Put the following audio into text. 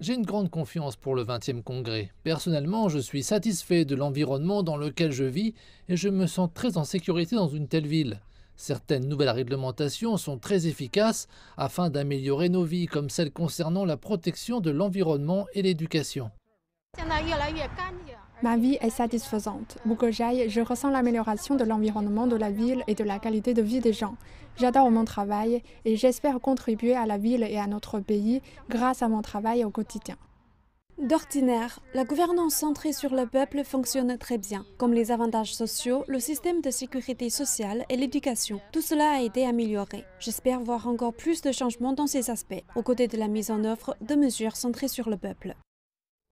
J'ai une grande confiance pour le 20e congrès. Personnellement, je suis satisfait de l'environnement dans lequel je vis et je me sens très en sécurité dans une telle ville. Certaines nouvelles réglementations sont très efficaces afin d'améliorer nos vies, comme celles concernant la protection de l'environnement et l'éducation. Ma vie est satisfaisante. j'aille je ressens l'amélioration de l'environnement de la ville et de la qualité de vie des gens. J'adore mon travail et j'espère contribuer à la ville et à notre pays grâce à mon travail au quotidien. D'ordinaire, la gouvernance centrée sur le peuple fonctionne très bien, comme les avantages sociaux, le système de sécurité sociale et l'éducation. Tout cela a été amélioré. J'espère voir encore plus de changements dans ces aspects, aux côtés de la mise en œuvre de mesures centrées sur le peuple.